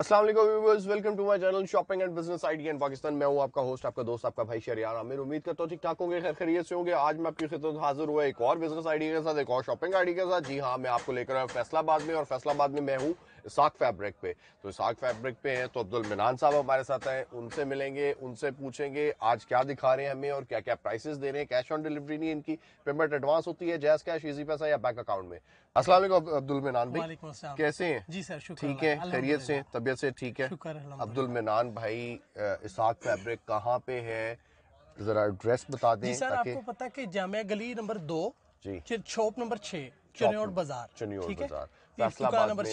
असल welcome to my channel shopping and business ID and Pakistan मैं हूं आपका होस्ट आपका दोस्त आपका भाई शरियार आमिर उम्मीद करता हूं ठीक ठाक होंगे खैर खरीद से होंगे आज मैं आपकी खिदत हाजिर हुआ एक और बिजनेस आईडी के साथ एक और शॉपिंग आईडी के साथ जी हाँ मैं आपको लेकर आया फैसलाबाद में और फैसलाबाद में मैं हूँ इसाक फैब्रिक पे तो इसाक फैब्रिक पे हैं तो अब्दुल मिनान साहब हमारे साथ हैं उनसे मिलेंगे उनसे पूछेंगे आज क्या दिखा रहे हैं हमें और क्या क्या प्राइसेस दे रहे हैं कैश ऑन डिलीवरी नहीं इनकी पेमेंट एडवांस होती है जैस कैश इजी पैसा या बैंक अकाउंट में असला अब्दुल मिनान भाई कैसे हैं जी सर ठीक है खैरियत से तबियत से ठीक है अब्दुल मिनान भाई इसाक फैब्रिक कहाँ पे है जरा एड्रेस बता दें सर आपको पता है कि जामिया गली नंबर दो जी शॉप नंबर छः चुनियोर बाजार ठीक है फैसलाबाद में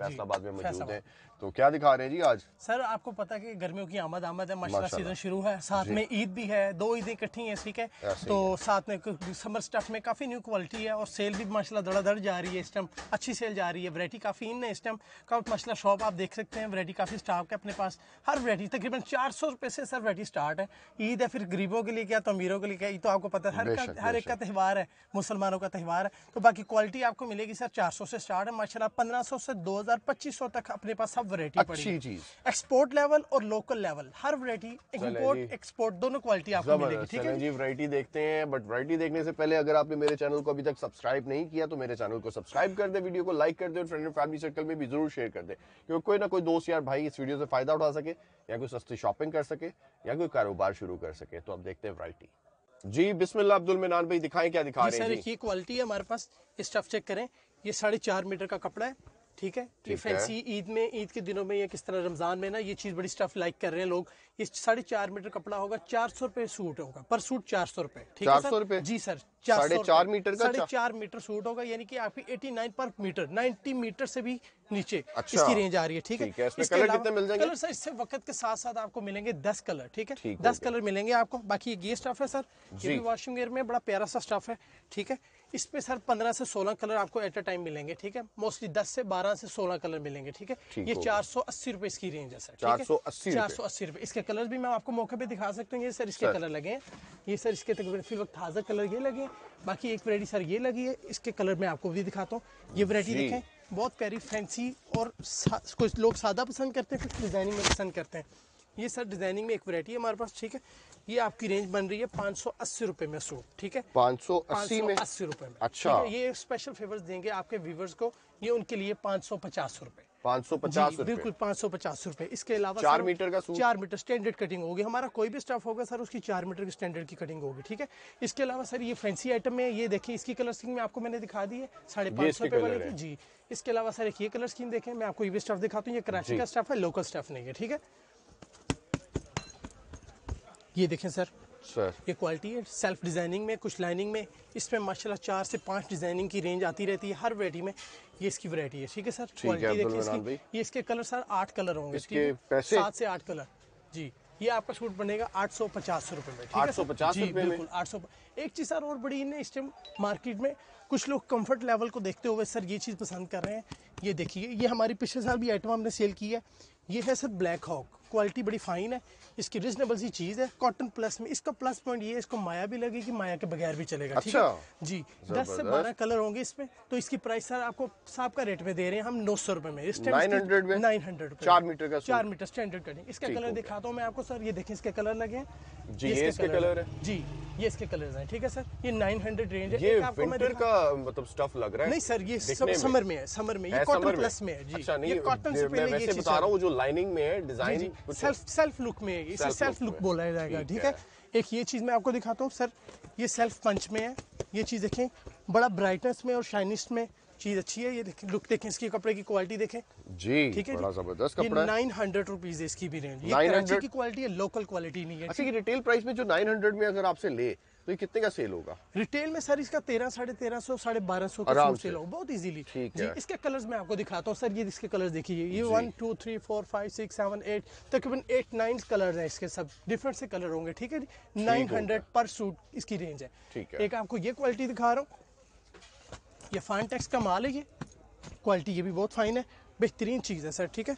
फैसलाबाद में मौजूद है तो क्या दिखा रहे हैं जी आज सर आपको पता है कि गर्मियों की आमद आमद है माशाल्लाह सीजन शुरू है साथ में ईद भी है दो ईदें इकट्ठी हैं ठीक है तो है। साथ में समर स्टफ में काफ़ी न्यू क्वालिटी है और सेल भी माशाल्लाह धड़ाधड़ जा रही है इस टाइम अच्छी सेल जा रही है वरायटी काफ़ी इन है इस टाइम का माशाला शॉप आप देख सकते हैं वरायटी काफ़ी स्टाफ है अपने पास हर वरायटी तकरीबन चार सौ रुपए से सर वरायटी स्टार्ट है ईद है फिर गरीबों के लिए क्या तो अमीरों के लिए क्या ईद तो आपको पता है हर एक का त्यौहार है मुसलमानों का त्यौहार है तो बाकी क्वालिटी आपको मिलेगी सर चार से स्टार्ट है माशाला पंद्रह से दो तक अपने पास सब वरायटी अच्छी चीज एक्सपोर्ट लेवल और लोकल लेवल हर वरायटी इम्पोर्ट एक्सपोर्ट दोनों क्वालिटी आपको मिलेगी ठीक है जी वरायटी देखते हैं बट वरायटी देखने से पहले अगर आपने मेरे चैनल को अभी तक सब्सक्राइब नहीं किया तो मेरे चैनल को सब्सक्राइब कर दे वीडियो को लाइक कर दे और फ्रेंड एंड फैमिली सर्कल में भी जरूर शेयर कर दे क्योंकि कोई ना कोई दोस्त यार भाई इस वीडियो से फायदा उठा सके या कोई सस्ती शॉपिंग कर सके या कोई कारोबार शुरू कर सके तो आप देखते हैं वरायटी जी बिस्मिल्लाह अब्दुल मिनान भाई दिखाएं क्या दिखा रहे हैं सर ये क्वालिटी है हमारे पास स्टफ चेक करें ये साढ़े चार मीटर का कपड़ा है ठीक है कि फैंसी ईद में ईद के दिनों में या किस तरह रमजान में ना ये चीज बड़ी स्टफ लाइक कर रहे हैं लोग ये साढ़े चार मीटर कपड़ा होगा चार सौ रुपए सूट होगा पर सूट चार सौ रुपए ठीक है सर जी सर साढ़े चार मीटर का साढ़े चार मीटर सूट होगा यानी कि आपकी एटी नाइन पर मीटर नाइनटी मीटर से भी नीचे अच्छा, इसकी रेंज आ रही है ठीक है, इसमें कलर कितने मिल जाएंगे कलर सर इससे वक्त के साथ साथ आपको मिलेंगे दस कलर ठीक है दस कलर मिलेंगे आपको बाकी ये स्टफ है सर ये भी वॉशिंग एयर में बड़ा प्यारा सा स्टफ है ठीक है इस पे सर 15 से 16 कलर आपको एट अ टाइम मिलेंगे ठीक है मोस्टली 10 से 12 से 16 कलर मिलेंगे ठीक है ये चार सौ अस्सी रुपए इसकी रेंज है सर चार सौ अस्सी चार सौ अस्सी रुपए इसके कलर भी मैं आपको मौके पे दिखा सकता हूँ ये सर इसके कलर लगे हैं ये सर इसके तकरीबन फिर वक्त ताज़ा कलर ये लगे बाकी एक वरायटी सर ये लगी है इसके कलर मैं आपको भी दिखाता हूँ ये वरायटी देखें बहुत प्यारी फैंसी और कुछ लोग सादा पसंद करते हैं कुछ डिजाइनिंग में पसंद करते हैं ये सर डिजाइनिंग में एक वरायटी है हमारे पास ठीक है ये आपकी रेंज बन रही है पाँच सौ अस्सी रुपए में सूट ठीक है पाँच सौ अस्सी में अस्सी रुपए में अच्छा ये स्पेशल फेवर देंगे आपके व्यूवर्स को ये उनके लिए पाँच सौ पचास रुपए पाँच सौ पचास बिल्कुल पाँच सौ पचास रुपए इसके अलावा चार मीटर का सूट चार मीटर स्टैंडर्ड कटिंग होगी हमारा कोई भी स्टाफ होगा सर उसकी चार मीटर की स्टैंडर्ड की कटिंग होगी ठीक है इसके अलावा सर ये फैंसी आइटम है ये देखिए इसकी कलर स्कीम में आपको मैंने दिखा दी है साढ़े पाँच सौ रुपए वाले की जी इसके अलावा सर एक ये कलर स्कीम देखें मैं आपको ये भी स्टाफ दिखाता हूँ ये कराची का स्टाफ है लोकल स्टाफ नहीं है ठीक है ये देखें सर सर ये क्वालिटी है सेल्फ डिज़ाइनिंग में कुछ लाइनिंग में इसमें माशाला चार से पांच डिज़ाइनिंग की रेंज आती रहती है हर वरायटी में ये इसकी वरायटी है ठीक है सर क्वालिटी देखिए ये इसके कलर सर आठ कलर होंगे इसके सात से आठ कलर जी ये आपका सूट बनेगा आठ सौ पचास रुपये में आठ सौ पचास जी बिल्कुल आठ सौ एक चीज़ सर और बड़ी इन्हें इस टाइम मार्केट में कुछ लोग कंफर्ट लेवल को देखते हुए सर ये चीज़ पसंद कर रहे हैं ये देखिए ये हमारी पिछले साल भी आइटम हमने सेल की है ये है सर ब्लैक हॉक क्वालिटी बड़ी फाइन है इसकी रिजनेबल सी चीज़ है कॉटन प्लस में इसका प्लस पॉइंट ये इसको माया भी लगेगी माया के बगैर भी चलेगा अच्छा। ठीक है अच्छा। जी दस से बारह कलर होंगे इसमें तो इसकी प्राइस सर आपको साहब का रेट में दे रहे हैं हम नौ सौ रुपए में नाइन हंड्रेड चार मीटर का चार मीटर स्टैंडर्ड कटिंग इसका कलर दिखाता हूँ मैं आपको सर ये देखें इसके कलर लगे जी इसके कलर है जी ये इसके कलर है ठीक है सर ये 900 रेंज है ये विंटर का मतलब स्टफ लग रहा है नहीं सर ये सब समर में है समर में ये कॉटन प्लस में है जी अच्छा, ये कॉटन से पहले ये बता रहा हूँ जो लाइनिंग में है डिजाइन सेल्फ सेल्फ लुक में है इसे सेल्फ लुक बोला जाएगा ठीक है एक ये चीज मैं आपको दिखाता हूँ सर ये सेल्फ पंच में है ये चीज देखें बड़ा ब्राइटनेस में और शाइनिस्ट में चीज अच्छी है ये देखें लुक देखें इसकी कपड़े की क्वालिटी देखें जी ठीक है बड़ा जबरदस्त कपड़ा नाइन हंड्रेड रुपीज है इसकी भी रेंज ये कराची की क्वालिटी है लोकल क्वालिटी नहीं है अच्छा ये रिटेल प्राइस में जो नाइन हंड्रेड में अगर आपसे ले तो ये कितने का सेल होगा रिटेल में सर इसका तेरह साढ़े तेरह सौ साढ़े बारह सौ का सेल होगा बहुत इजीली ठीक जी इसके कलर्स मैं आपको दिखाता हूँ सर ये इसके कलर्स देखिए ये one two three four five six seven eight तकरीबन एट नाइन कलर है इसके सब डिफरेंट से कलर होंगे ठीक है नाइन हंड्रेड पर सूट इसकी रेंज है ठीक है एक आपको ये क्वालिटी दिखा रहा हूँ ये फाइन टैक्स का माल है ये क्वालिटी ये भी बहुत फाइन है बेहतरीन चीज़ है सर ठीक है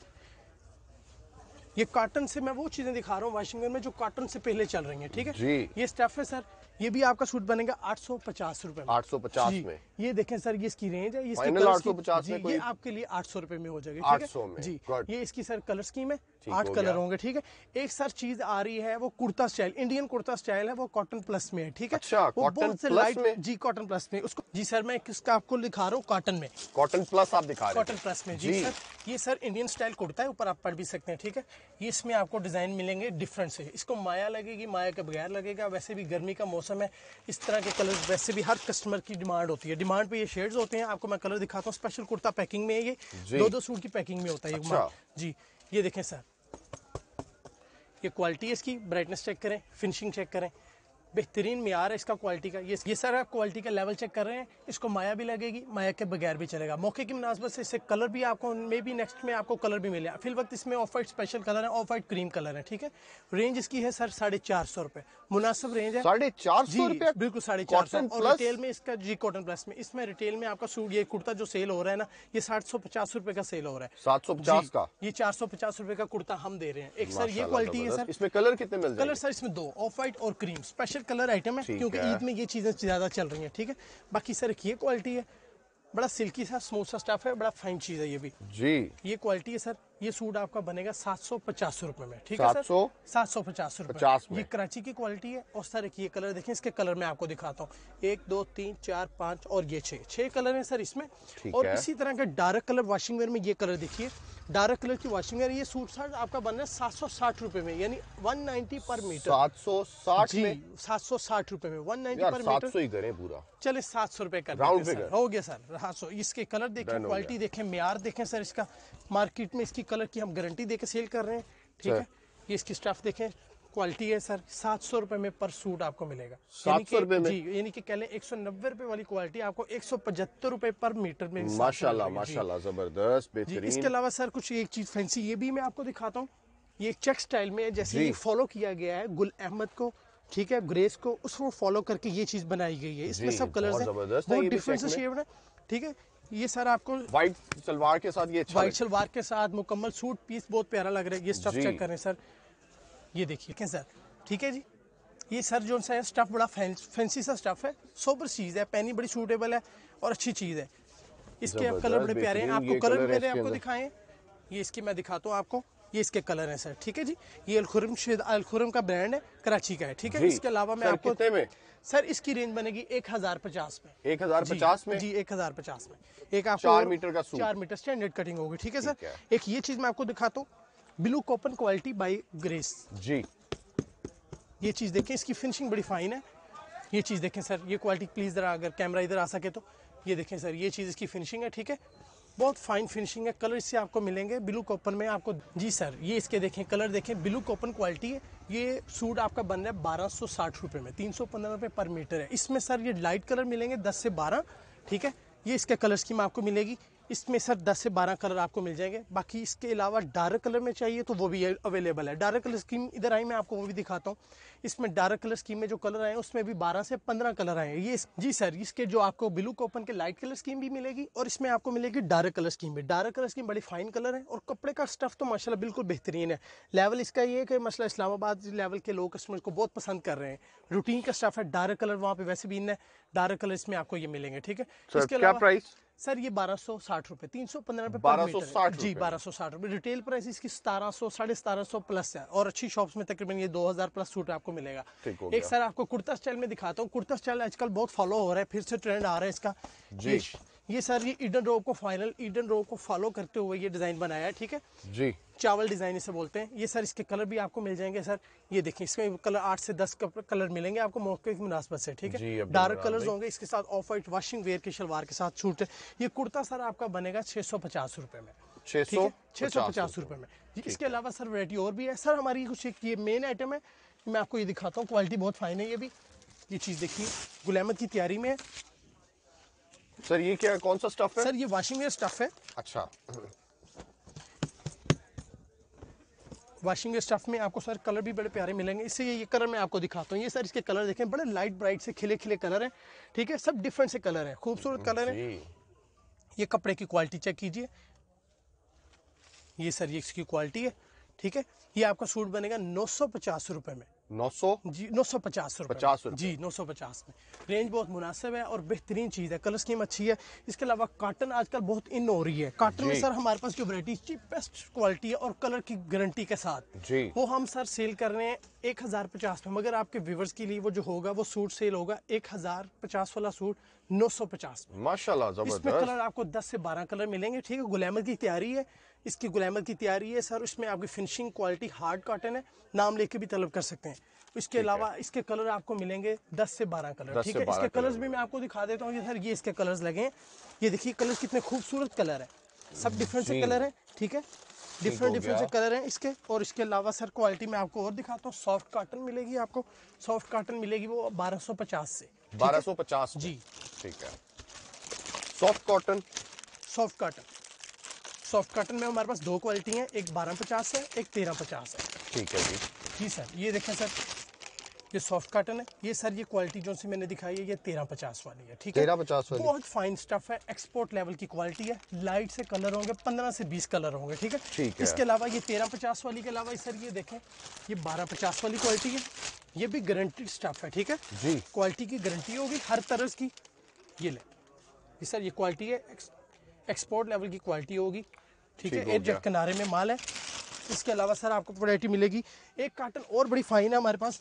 ये कॉटन से मैं वो चीज़ें दिखा रहा हूँ वाशिंगटन में जो कॉटन से पहले चल रही है ठीक है ये स्टफ है सर ये भी आपका सूट बनेगा आठ सौ पचास रूपए आठ सौ पचास में ये देखें सर ये इसकी रेंज है ये इसकी में जी, कोई... ये आपके लिए आठ सौ रूपये में हो जाएगी ठीक है जी ये इसकी सर कलर स्कीम है आठ कलर होंगे ठीक है एक सर चीज आ रही है वो kurta style Indian kurta style है वो कॉटन प्लस में है ठीक है अच्छा, वो बहुत से लाइट में? जी कॉटन प्लस में उसको जी सर मैं किसका आपको दिखा रहा हूँ कॉटन में कॉटन प्लस आप दिखा रहे कॉटन प्लस में जी, जी सर ये सर इंडियन स्टाइल कुर्ता है ऊपर आप पढ़ भी सकते हैं ठीक है ये इसमें आपको डिजाइन मिलेंगे डिफरेंट से इसको माया लगेगी माया के बगैर लगेगा वैसे भी गर्मी का मौसम है इस तरह के कलर वैसे भी हर कस्टमर की डिमांड होती है डिमांड पे ये शेड्स होते हैं आपको मैं कलर दिखाता हूँ स्पेशल कुर्ता पैकिंग में है ये दो दो सूट की पैकिंग में होता है ये अच्छा। जी ये देखें सर ये क्वालिटी है इसकी ब्राइटनेस चेक करें फिनिशिंग चेक करें बेहतरीन मैार है इसका क्वालिटी का ये ये आप क्वालिटी का लेवल चेक कर रहे हैं इसको माया भी लगेगी माया के बगैर भी चलेगा मौके की मुनासबत से इससे कलर भी आपको मे भी नेक्स्ट में आपको कलर भी मिले फिल वक्त इसमें ऑफ वाइट स्पेशल कलर है ऑफ वाइट क्रीम कलर है ठीक है रेंज इसकी है सर साढ़े चार सौ रुपए मुनासिब रेंज है साढ़े चार सौ रुपए बिल्कुल साढ़े चार सौ और रिटेल में इसका जी कॉटन प्लस में इसमें रिटेल में आपका सूट ये कुर्ता जो सेल हो रहा है ना ये सात सौ पचास रुपए का सेल हो रहा है सात सौ पचास का ये चार सौ पचास रुपए का कुर्ता हम दे रहे हैं एक सर ये क्वालिटी है सर इसमें कलर कितने कलर सर इसमें दो ऑफ वाइट और क्रीम स्पेशल कलर आइटम है क्योंकि ईद में ये चीज़ें ज़्यादा चल रही हैं ठीक है बाकी सर ये क्वालिटी है बड़ा सिल्की सा स्मूथ सा स्टफ है बड़ा फाइन चीज़ है ये भी जी ये क्वालिटी है सर ये सूट आपका बनेगा सात सौ पचास रूपए में ठीक है सर सात सौ पचास रूपए ये कराची की क्वालिटी है और सर एक ये कलर देखें इसके कलर में आपको दिखाता हूँ एक दो तीन चार पाँच और ये छह छह कलर है सर इसमें और इसी तरह का डार्क कलर वॉशिंग वेयर में ये कलर देखिए डार्क कलर की वॉशिंग वेयर ये सूट सर आपका बन रहा है सात सौ साठ रूपए में यानी वन नाइन्टी पर मीटर सात सौ साठ सात सौ साठ रूपए में वन नाइन्टी पर मीटर पूरा चले सात सौ रूपए का हो गया सर हाँ सो इसके कलर देखें क्वालिटी देखें मैार देखें सर इसका मार्केट में इसकी कलर की हम गारंटी देकर सेल कर रहे हैं ठीक है ये इसकी स्टफ देखें क्वालिटी है सर सात सौ रुपए में पर सूट आपको मिलेगा सात सौ रुपए जी यानी कि कह लें एक सौ नब्बे रुपए वाली क्वालिटी आपको एक सौ पचहत्तर रुपए पर मीटर में माशाल्लाह माशाल्लाह जबरदस्त बेहतरीन इसके अलावा सर कुछ एक चीज फैंसी ये भी मैं आपको दिखाता हूँ ये चेक स्टाइल में जैसे फॉलो किया गया है गुल अहमद को ठीक है ग्रेस को उसको फॉलो करके ये चीज बनाई गई है इसमें सब कलर डिफरेंस है ठीक है ये सर आपको व्हाइट सलवार के साथ ये व्हाइट अच्छा सलवार के साथ मुकम्मल सूट पीस बहुत प्यारा लग रहा है ये स्टफ चेक करें सर ये देखिए क्या सर ठीक है जी ये सर जो सा स्टफ बड़ा फैंसी सा स्टफ है सोबर चीज़ है पैनी बड़ी सूटेबल है और अच्छी चीज़ है इसके आप कलर बड़े प्यारे हैं आपको कलर मेरे आपको दिखाएं ये इसकी मैं दिखाता हूँ आपको ये इसके कलर हैं सर ठीक है जी ये अलखुरम अलखुरम का ब्रांड है कराची का है ठीक है इसके अलावा मैं आपको में? सर इसकी रेंज बनेगी एक हजार पचास में एक हजार पचास में जी एक हजार पचास में एक आप चार मीटर का चार मीटर स्टैंडर्ड कटिंग होगी ठीक है सर एक ये चीज मैं आपको दिखाता हूँ ब्लू कॉपन क्वालिटी बाई ग्रेस जी ये चीज देखें इसकी फिनिशिंग बड़ी फाइन है ये चीज़ देखें सर ये क्वालिटी प्लीज़ ज़रा अगर कैमरा इधर आ सके तो ये देखें सर ये चीज़ इसकी फिनिशिंग है ठीक है बहुत फाइन फिनिशिंग है कलर इससे आपको मिलेंगे ब्लू कॉपन में आपको जी सर ये इसके देखें कलर देखें ब्लू कॉपन क्वालिटी है ये सूट आपका बन रहा है बारह सौ साठ रुपये में तीन सौ पंद्रह रुपये पर मीटर है इसमें सर ये लाइट कलर मिलेंगे दस से बारह ठीक है ये इसके कलर्स की में आपको मिलेगी इसमें सर 10 से 12 कलर आपको मिल जाएंगे बाकी इसके अलावा डार्क कलर में चाहिए तो वो भी अवेलेबल है डार्क कलर स्कीम इधर आई मैं आपको वो भी दिखाता हूँ इसमें डार्क कलर स्कीम में जो कलर आए हैं उसमें भी 12 से 15 कलर आए हैं ये जी सर इसके जो आपको ब्लू कॉपन के लाइट कलर स्कीम भी मिलेगी और इसमें आपको मिलेगी डार्क कलर स्कीम भी डार्क कलर स्कीम बड़ी फाइन कलर है और कपड़े का स्टफ़ तो माशाला बिल्कुल बेहतरीन है लेवल इसका ये है कि मसला इस्लामाबाद लेवल के लोग कस्टमर को बहुत पसंद कर रहे हैं रूटीन का स्टफ़ है डार्क कलर वहाँ पे वैसे भी इन है डार्क कलर इसमें आपको ये मिलेंगे ठीक है इसके अलावा प्राइस सर ये बारह सौ साठ रुपए तीन सौ पंद्रह रुपए बारह सौ साठ जी बारह सौ साठ रुपए रिटेल प्राइस इसकी सतारह सौ साढ़े सतारह सौ प्लस है और अच्छी शॉप्स में तकरीबन ये दो हजार प्लस सूट आपको मिलेगा एक सर आपको कुर्ता स्टाइल में दिखाता हूँ कुर्ता स्टाइल आजकल बहुत फॉलो हो रहा है फिर से ट्रेंड आ रहा है इसका ये सर ये ईडन रोप को फाइनल ईडन रोप को फॉलो करते हुए ये डिज़ाइन बनाया है ठीक है जी चावल डिज़ाइन इसे बोलते हैं ये सर इसके कलर भी आपको मिल जाएंगे सर ये देखिए इसमें कलर आठ से दस कलर मिलेंगे आपको मौके की मुनासबत से ठीक है डार्क कलर्स होंगे इसके साथ ऑफ वाइट वॉशिंग वेयर के शलवार के साथ छूट ये कुर्ता सर आपका बनेगा छे सौ पचास रुपए में छे सौ पचास रुपए में इसके अलावा सर वरायटी और भी है सर हमारी कुछ एक ये मेन आइटम है मैं आपको ये दिखाता हूँ क्वालिटी बहुत फाइन है ये भी ये चीज़ देखिए गुलामत की तैयारी में सर ये क्या कौन सा स्टफ है सर ये वॉशिंग वेयर स्टफ है अच्छा वॉशिंग स्टफ में आपको सर कलर भी बड़े प्यारे मिलेंगे इससे ये, ये कलर मैं आपको दिखाता हूँ ये सर इसके कलर देखें बड़े लाइट ब्राइट से खिले खिले कलर हैं ठीक है सब डिफरेंट से कलर हैं खूबसूरत कलर हम्म, हैं ये कपड़े की क्वालिटी चेक कीजिए ये सर ये इसकी क्वालिटी है ठीक है ये आपका सूट बनेगा नौ सौ पचास रुपये में नौ सौ जी नौ सौ पचास पचास जी नौ सौ पचास में रेंज बहुत मुनासिब है और बेहतरीन चीज़ है कलर स्कीम अच्छी है इसके अलावा काटन आजकल बहुत इन हो रही है काटन में सर हमारे पास जो वरायटी चीपेस्ट क्वालिटी है और कलर की गारंटी के साथ जी वो हम सर सेल कर रहे हैं एक हज़ार पचास में मगर आपके व्यूवर्स के लिए वो जो होगा वो सूट सेल होगा एक हज़ार पचास वाला सूट नौ सौ पचास में माशाल्लाह कलर आपको दस से बारह कलर मिलेंगे ठीक है गुलामर की तैयारी है इसकी गुलामर की तैयारी है सर उसमें आपकी फिनिशिंग क्वालिटी हार्ड कॉटन है नाम लेके भी तलब कर सकते हैं इसके अलावा इसके कलर आपको मिलेंगे 10 से 12 कलर ठीक है इसके कलर्स भी मैं आपको दिखा देता हूँ सर ये इसके कलर्स लगे ये देखिए कलर कितने खूबसूरत कलर है सब डिफरेंट हम्म, से कलर है ठीक है डिफरेंट डिफरेंट से कलर है इसके और इसके अलावा सर क्वालिटी में आपको और दिखाता हूँ सॉफ्ट काटन मिलेगी आपको सॉफ्ट काटन मिलेगी वो पचास से पचास जी ठीक है soft cotton soft cotton soft cotton में हमारे पास दो क्वालिटी है एक बारह पचास है एक तेरह पचास है ठीक है जी जी सर ये देखें सर ये सॉफ्ट कॉटन है ये सर ये क्वालिटी जो सी मैंने दिखाई है ये तेरह पचास वाली है ठीक है तेरह पचास वाली बहुत फाइन स्टफ है एक्सपोर्ट लेवल की क्वालिटी है लाइट से कलर होंगे पंद्रह से बीस कलर होंगे ठीक है ठीक है इसके अलावा ये तेरह पचास वाली के अलावा सर ये देखें ये बारह पचास वाली क्वालिटी है ये भी गारंटी स्टफ है ठीक है जी क्वालिटी की गारंटी होगी हर तरह की ये ले सर ये क्वालिटी है एक्सपोर्ट लेवल की क्वालिटी होगी ठीक है एक जट किनारे में माल है इसके अलावा सर आपको वरायटी मिलेगी एक कार्टन और बड़ी फाइन है हमारे पास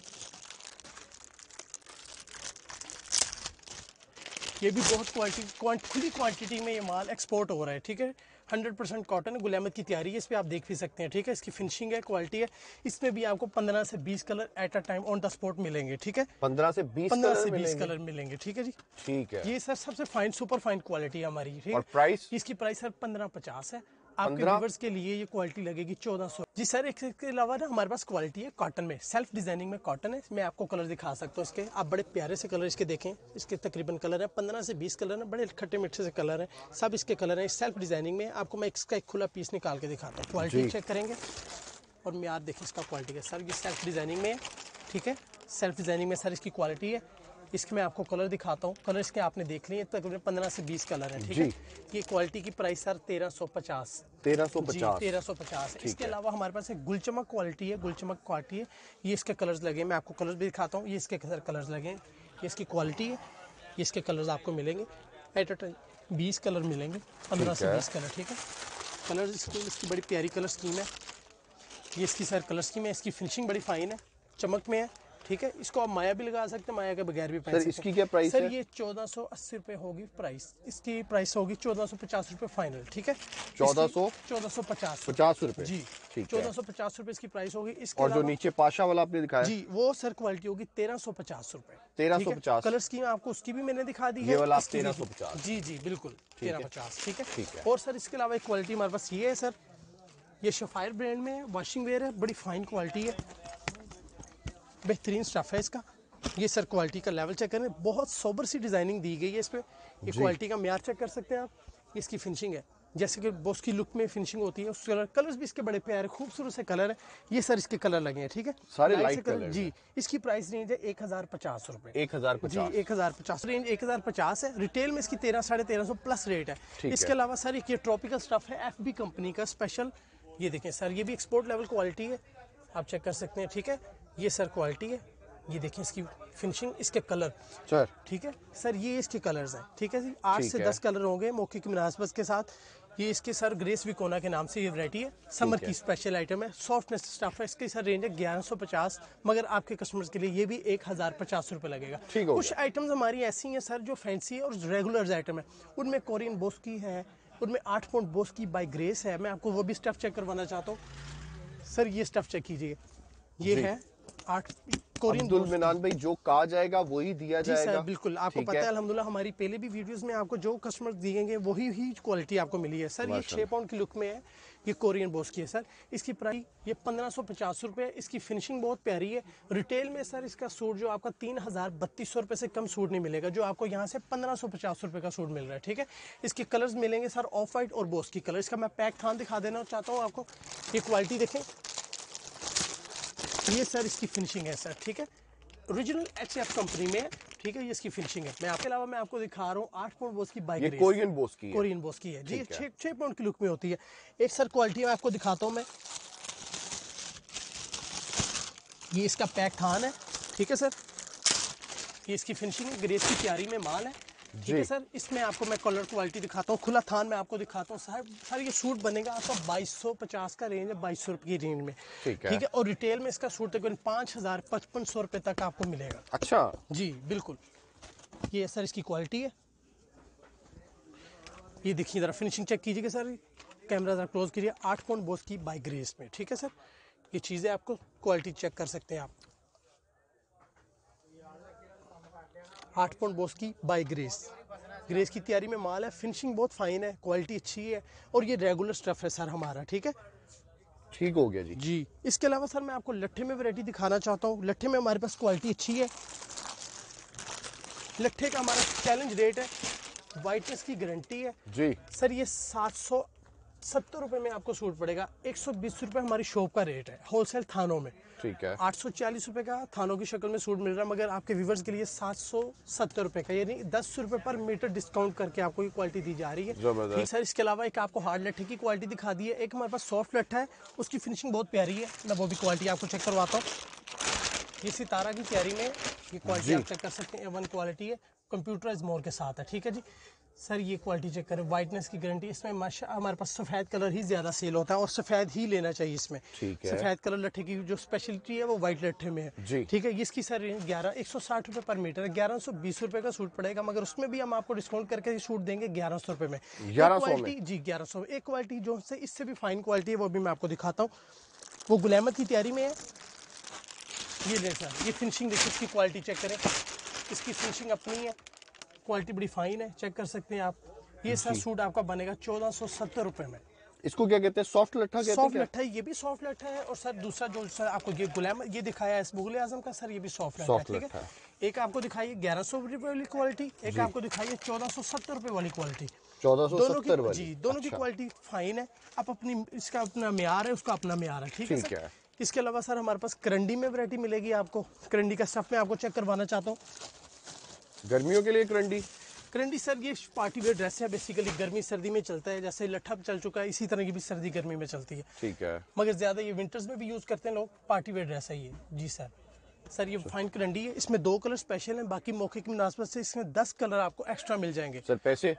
ये भी बहुत क्वालिटी क्वांट, खुली क्वांटिटी में ये माल एक्सपोर्ट हो रहा है ठीक है 100 परसेंट कॉटन गुलामत की तैयारी है इस पर आप देख भी सकते हैं ठीक है इसकी फिनिशिंग है क्वालिटी है इसमें भी आपको 15 से 20 colour at a time on the spot मिलेंगे ठीक है 15 से 20 पंद्रह से 20 कलर मिलेंगे ठीक है जी ठीक है ये सर सबसे फाइन सुपर फाइन क्वालिटी है हमारी ठीक है प्राइस इसकी प्राइस सर पंद्रह पचास है आपके व्यूवर्स के लिए ये क्वालिटी लगेगी चौदह सौ जी सर इसके अलावा ना हमारे पास क्वालिटी है कॉटन में सेल्फ डिजाइनिंग में कॉटन है मैं आपको कलर दिखा सकता हूँ इसके आप बड़े प्यारे से कलर इसके देखें इसके तकरीबन कलर है पंद्रह से बीस कलर है बड़े खट्टे मीठे से कलर है सब इसके कलर है सेल्फ डिजाइनिंग में आपको मैं इसका एक खुला पीस निकाल के दिखाता हूँ क्वालिटी चेक करेंगे और मैं आप देखें इसका क्वालिटी का सर ये सेल्फ डिजाइनिंग में ठीक है सेल्फ डिजाइनिंग में सर इसकी क्वालिटी है इसके मैं आपको कलर दिखाता हूँ कलर इसके आपने देख लिए तकरीबन पंद्रह से बीस कलर है ठीक है ये क्वालिटी की प्राइस सर तेरह सौ पचास तेरह सौ पचास तेरह सौ पचास इसके अलावा हमारे पास एक गुलचमक क्वालिटी है गुलचमक क्वालिटी है ये इसके कलर्स लगे मैं आपको कलर भी दिखाता हूँ ये इसके सर कलर्स लगे हैं ये इसकी क्वालिटी है ये इसके कलर्स आपको मिलेंगे एट ए टाइम बीस कलर मिलेंगे पंद्रह से बीस कलर ठीक है कलर स्कीम इसकी बड़ी प्यारी कलर स्कीम है ये इसकी सर कलर स्कीम है इसकी फिनिशिंग बड़ी फाइन है चमक में है ठीक है इसको आप माया भी लगा सकते हैं माया के बगैर भी पहन सर इसकी क्या प्राइस सर है? ये चौदह सौ अस्सी रुपए होगी प्राइस इसकी प्राइस होगी चौदह सौ पचास रुपए फाइनल ठीक है चौदह सौ चौदह सौ पचास पचास रुपए जी चौदह सौ पचास रुपए इसकी प्राइस होगी इसके और जो नीचे पाशा वाला आपने दिखाया जी वो सर क्वालिटी होगी तेरह सौ पचास रुपए तेरह सौ पचास कलर स्कीम आपको उसकी भी मैंने दिखा दी है तेरह सौ पचास जी जी बिल्कुल तेरह पचास ठीक है और सर इसके अलावा एक क्वालिटी हमारे पास ये है सर ये शफायर ब्रांड में है वॉशिंग वेयर है बड़ी फाइन क्वालिटी है बेहतरीन स्टफ़ है इसका ये सर क्वालिटी का लेवल चेक करें बहुत सोबर सी डिज़ाइनिंग दी गई है इस पर ये क्वालिटी का मैार चेक कर सकते हैं आप इसकी फिनिशिंग है जैसे कि बॉस की लुक में फिनिशिंग होती है उस कलर कलर्स भी इसके बड़े प्यारे खूबसूरत से कलर है ये सर इसके कलर लगे हैं ठीक है सारे लाइट कलर जी इसकी प्राइस रेंज है एक हज़ार पचास रुपये एक हज़ार जी एक हज़ार पचास रेंज एक हज़ार पचास है रिटेल में इसकी तेरह साढ़े तेरह सौ प्लस रेट है इसके अलावा सर एक ये ट्रॉपिकल स्टफ़ है एफ बी कंपनी का स्पेशल ये देखें सर ये भी एक्सपोर्ट लेवल क्वालिटी है आप चेक कर सकते हैं ठीक है ये सर क्वालिटी है ये देखें इसकी फिनिशिंग इसके कलर सर ठीक है सर ये इसके कलर्स हैं ठीक है जी आठ से दस कलर होंगे मौके की मुनासबत के साथ ये इसके सर ग्रेस विकोना के नाम से ये वैरायटी है समर की स्पेशल आइटम है सॉफ्टनेस स्टफ है इसकी सर रेंज है ग्यारह सौ पचास मगर आपके कस्टमर्स के लिए ये भी एक हज़ार पचास रुपये लगेगा कुछ आइटम्स हमारी ऐसी हैं सर जो फैंसी है और रेगुलर आइटम है उनमें कोरियन बोस की है उनमें आठ पॉइंट बोस की बाई ग्रेस है मैं आपको वो भी स्टफ़ चेक करवाना चाहता हूँ सर ये स्टफ़ चेक कीजिए ये है आठ कोरियन अब्दुल मिनान भाई जो कहा जाएगा वही दिया जी जाएगा सर बिल्कुल आपको पता है अलहमदुल्ला हमारी पहले भी वीडियोस में आपको जो कस्टमर दिएंगे वही ही क्वालिटी आपको मिली है सर ये छः पाउंड की लुक में है ये कोरियन बोस की है सर इसकी प्राइस ये पंद्रह सौ पचास रुपये इसकी फिनिशिंग बहुत प्यारी है रिटेल में सर इसका सूट जो आपका तीन हज़ार बत्तीस सौ रुपये से कम सूट नहीं मिलेगा जो आपको यहाँ से पंद्रह सौ पचास रुपये का सूट मिल रहा है ठीक है इसके कलर्स मिलेंगे सर ऑफ वाइट और बोस की कलर इसका मैं पैक थान दिखा देना चाहता हूँ आपको ये क्वालिटी देखें ये सर इसकी फिनिशिंग है सर ठीक है ओरिजिनल एच कंपनी में ठीक है ये इसकी फिनिशिंग है मैं आपके अलावा मैं आपको दिखा रहा हूँ आठ पॉइंट बोस की बाइक कोरियन बोस की कोरियन बोस की है जी छः छः पॉइंट की लुक में होती है एक सर क्वालिटी मैं आपको दिखाता हूँ मैं ये इसका पैक थान है ठीक है सर ये इसकी फिनिशिंग है ग्रेस की तैयारी में माल है ठीक है सर इसमें आपको मैं कलर क्वालिटी दिखाता हूँ खुला थान मैं आपको दिखाता हूँ सर सर ये सूट बनेगा आपका बाईस का रेंज है बाईस सौ की रेंज में ठीक है ठीक है और रिटेल में इसका सूट तक पाँच हज़ार पचपन सौ रुपए तक आपको मिलेगा अच्छा जी बिल्कुल ये सर इसकी क्वालिटी है ये देखिए ज़रा फिनिशिंग चेक कीजिएगा सर कैमरा ज़रा क्लोज कीजिए आठ पॉइंट बोस की बाइक रेस में ठीक है सर ये चीज़ें आपको क्वालिटी चेक कर सकते हैं आप आठ पॉइंट बोस की बाई ग्रेस ग्रेस की तैयारी में माल है फिनिशिंग बहुत फाइन है क्वालिटी अच्छी है और ये रेगुलर स्टफ है सर हमारा ठीक है ठीक हो गया जी जी इसके अलावा सर मैं आपको लट्ठे में वैरायटी दिखाना चाहता हूँ लट्ठे में हमारे पास क्वालिटी अच्छी है लट्ठे का हमारा चैलेंज रेट है वाइटनेस की गारंटी है जी सर ये सात सौ सत्तर रुपए में आपको सूट पड़ेगा एक सौ बीस रुपए हमारी शॉप का रेट है होलसेल थानों में ठीक है आठ सौ चालीस रुपए का थानों की शक्ल में सूट मिल रहा है मगर आपके व्यूवर्स के लिए सात सौ सत्तर रुपए का यानी दस रुपए पर मीटर डिस्काउंट करके आपको ये क्वालिटी दी जा रही है ठीक सर इसके अलावा एक आपको हार्ड लट्ठे की क्वालिटी दिखा दी है एक हमारे पास सॉफ्ट लट्ठा है उसकी फिनिशिंग बहुत प्यारी है मैं वो भी क्वालिटी आपको चेक करवाता हूँ ये सितारा की कैरी में ये क्वालिटी आप चेक कर सकते हैं वन क्वालिटी है कंप्यूटराइज मोर के साथ है ठीक है जी सर ये क्वालिटी चेक करें वाइटनेस की गारंटी इसमें माशा हमारे पास सफ़ेद कलर ही ज़्यादा सेल होता है और सफ़ेद ही लेना चाहिए इसमें ठीक है सफ़ेद कलर लट्ठे की जो स्पेशलिटी है वो व्हाइट लट्ठे में है ठीक है इसकी सर रेंज ग्यारह एक सौ साठ रुपए पर मीटर है ग्यारह सौ बीस रुपए का सूट पड़ेगा मगर उसमें भी हम आपको डिस्काउंट करके सूट देंगे ग्यारह सौ रुपए में क्वालिटी जी ग्यारह सौ एक क्वालिटी जो है इससे भी फाइन क्वालिटी है वो भी मैं आपको दिखाता हूँ वो गुलामत की तैयारी में है ये ले सर ये फिनिशिंग देखिए इसकी क्वालिटी चेक करें इसकी फिनिशिंग अपनी है क्वालिटी बड़ी फाइन है चेक कर सकते हैं आप ये सर सूट आपका बनेगा चौदह सौ सत्तर रुपए में इसको क्या कहते हैं सॉफ्ट लट्ठा सॉफ्ट लट्ठा ये भी सॉफ्ट लट्ठा है और सर दूसरा जो सर आपको ये गुलाम ये दिखाया है मुगल आजम का सर ये भी सॉफ्ट लट्ठा है ठीक है एक आपको दिखाई ग्यारह सौ रुपए वाली क्वालिटी एक आपको दिखाई चौदह सौ सत्तर रुपये वाली क्वालिटी दोनों की जी दोनों अच्छा। की क्वालिटी फाइन है आप अपनी इसका अपना म्यार है उसका अपना म्यार है ठीक है इसके अलावा सर हमारे पास करंडी में वरायटी मिलेगी आपको करंडी का स्टफ मैं आपको चेक करवाना चाहता हूँ गर्मियों के लिए करंडी करंडी सर ये पार्टी वेयर ड्रेस है बेसिकली गर्मी सर्दी में चलता है जैसे लठप चल चुका है इसी तरह की भी सर्दी गर्मी में चलती है ठीक है मगर ज्यादा ये विंटर्स में भी यूज करते हैं लोग पार्टी वेयर ड्रेस है ये जी सर सर ये फाइन करंडी है इसमें दो कलर स्पेशल हैं बाकी मौके की मुनासबत से इसमें दस कलर आपको एक्स्ट्रा मिल जाएंगे सर पैसे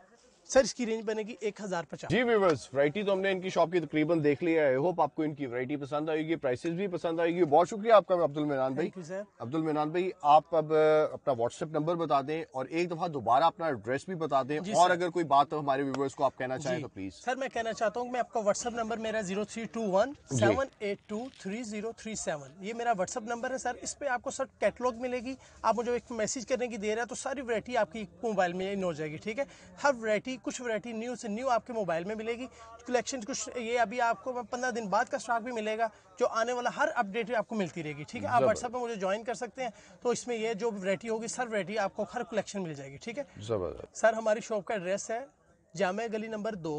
सर इसकी रेंज बनेगी एक हजार पचास जी व्यूवर्स वरायटी तो हमने इनकी शॉप की तकरीबन देख लिया है होप आपको इनकी वरायटी पसंद आएगी प्राइसेस भी पसंद आएगी बहुत शुक्रिया आपका अब्दुल मेनान भाई अब्दुल मेनान भाई आप अब अपना व्हाट्सएप नंबर बता दें और एक दफा दोबारा अपना एड्रेस भी बता दें और अगर कोई बात हमारे व्यूवर्स को आप कहना चाहें तो प्लीज सर मैं कहना चाहता हूँ मैं आपका व्हाट्सअप नंबर मेरा zero three two one seven eight two three zero three seven ये मेरा व्हाट्सअप नंबर है सर इस पर आपको सर कैटलॉग मिलेगी आप मुझे एक मैसेज करने की दे रहे हैं तो सारी वरायटी आपकी मोबाइल में इन हो जाएगी ठीक है हर वरायटी वैरायटी कुछ वैरायटी न्यू से न्यू आपके मोबाइल में मिलेगी कलेक्शन कुछ ये अभी आपको पंद्रह दिन बाद का स्टॉक भी मिलेगा जो आने वाला हर अपडेट भी आपको मिलती रहेगी ठीक है आप व्हाट्सएप पर मुझे ज्वाइन कर सकते हैं तो इसमें ये जो वरायटी होगी सर वरायटी आपको हर कलेक्शन मिल जाएगी ठीक है सर हमारी शॉप का एड्रेस है जाम गली नंबर दो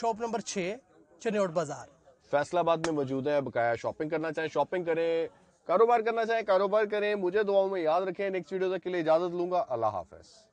शॉप नंबर छः चनेट बाजार फैसलाबाद में मौजूद है बकाया शॉपिंग करना चाहें शॉपिंग करें कारोबार करना चाहें कारोबार करें मुझे दुआओं में याद रखें नेक्स्ट वीडियो तक के लिए इजाजत लूंगा अल्लाह हाफिज़